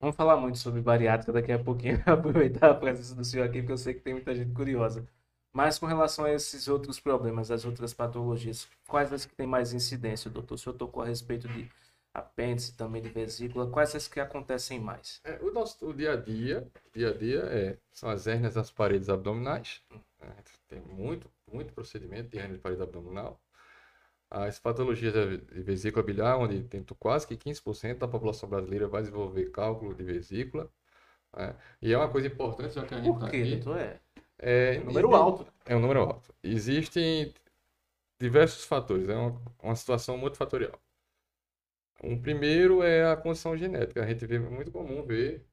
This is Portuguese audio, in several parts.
Vamos falar muito sobre bariátrica daqui a pouquinho, aproveitar a presença do senhor aqui, porque eu sei que tem muita gente curiosa. Mas com relação a esses outros problemas, as outras patologias, quais as que têm mais incidência, doutor? O senhor tocou a respeito de apêndice, também de vesícula, quais as que acontecem mais? É, o nosso o dia a dia, dia a dia é, são as hernias das paredes abdominais. Hum. Né? Tem muito, muito procedimento de hernia de parede abdominal. As patologias de vesícula biliar, onde tem quase que 15% da população brasileira vai desenvolver cálculo de vesícula. Né? E é uma coisa importante, já que a gente está aqui. É, é, é um número e, alto. Né? É um número alto. Existem diversos fatores, é uma, uma situação multifatorial. Um primeiro é a condição genética. A gente vê é muito comum ver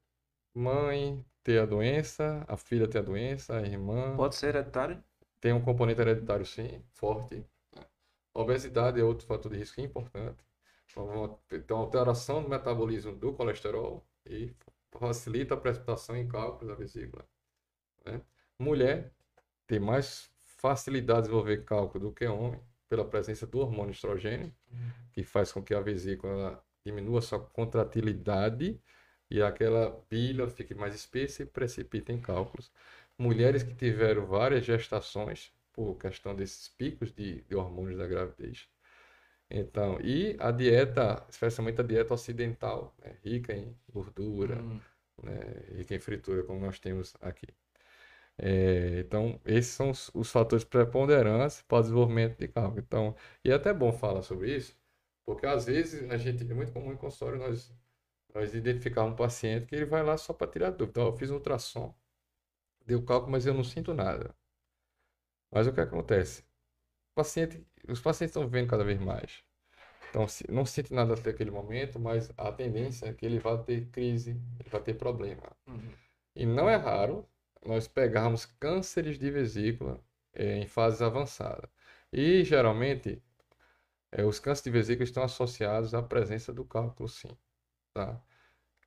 mãe ter a doença, a filha ter a doença, a irmã. Pode ser hereditário? Tem um componente hereditário, sim, forte. Obesidade é outro fator de risco importante. Então, alteração do metabolismo do colesterol e facilita a precipitação em cálculos da vesícula. Né? Mulher tem mais facilidade de desenvolver cálculo do que homem pela presença do hormônio estrogênio, uhum. que faz com que a vesícula diminua sua contratilidade e aquela pilha fique mais espessa e precipita em cálculos. Mulheres que tiveram várias gestações por questão desses picos de, de hormônios da gravidez. Então, e a dieta, especialmente a dieta ocidental, né, rica em gordura, hum. né, rica em fritura, como nós temos aqui. É, então, esses são os, os fatores preponderantes para o desenvolvimento de cálculo. Então, e é até bom falar sobre isso, porque às vezes a gente, é muito comum em consultório nós, nós identificar um paciente que ele vai lá só para tirar dúvida. Então, eu fiz um ultrassom, deu cálculo, mas eu não sinto nada. Mas o é que acontece? Paciente, os pacientes estão vendo cada vez mais. Então, se, não sente nada até aquele momento, mas a tendência é que ele vá ter crise, ele vá ter problema. Uhum. E não é raro nós pegarmos cânceres de vesícula é, em fases avançadas. E, geralmente, é, os cânceres de vesícula estão associados à presença do cálculo, sim. Tá?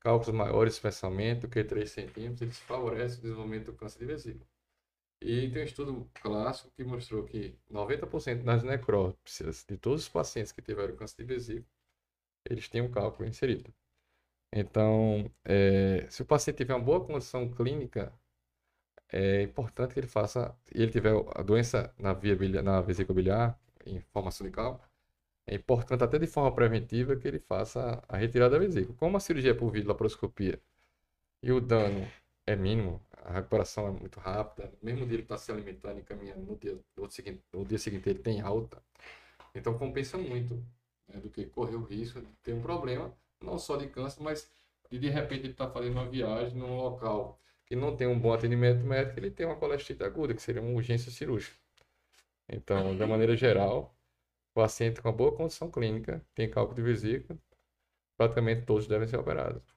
Cálculos maiores, especialmente, do que 3 centímetros, eles favorecem o desenvolvimento do câncer de vesícula. E tem um estudo clássico que mostrou que 90% das necrópsias de todos os pacientes que tiveram câncer de vesícula, eles têm um cálculo inserido. Então, é, se o paciente tiver uma boa condição clínica, é importante que ele faça, ele tiver a doença na, via biliar, na vesícula biliar, em formação de cálculo, é importante até de forma preventiva que ele faça a retirada da vesícula. Como a cirurgia é por vidro laparoscopia e o dano é mínimo, a recuperação é muito rápida. Mesmo dia que está se alimentando e caminhando, no dia, no, seguinte, no dia seguinte ele tem alta. Então compensa muito né, do que correr o risco de ter um problema, não só de câncer, mas de de repente ele está fazendo uma viagem num local que não tem um bom atendimento médico, ele tem uma colestite aguda, que seria uma urgência cirúrgica. Então, uhum. da maneira geral, o paciente com uma boa condição clínica, tem cálculo de vesícula, praticamente todos devem ser operados.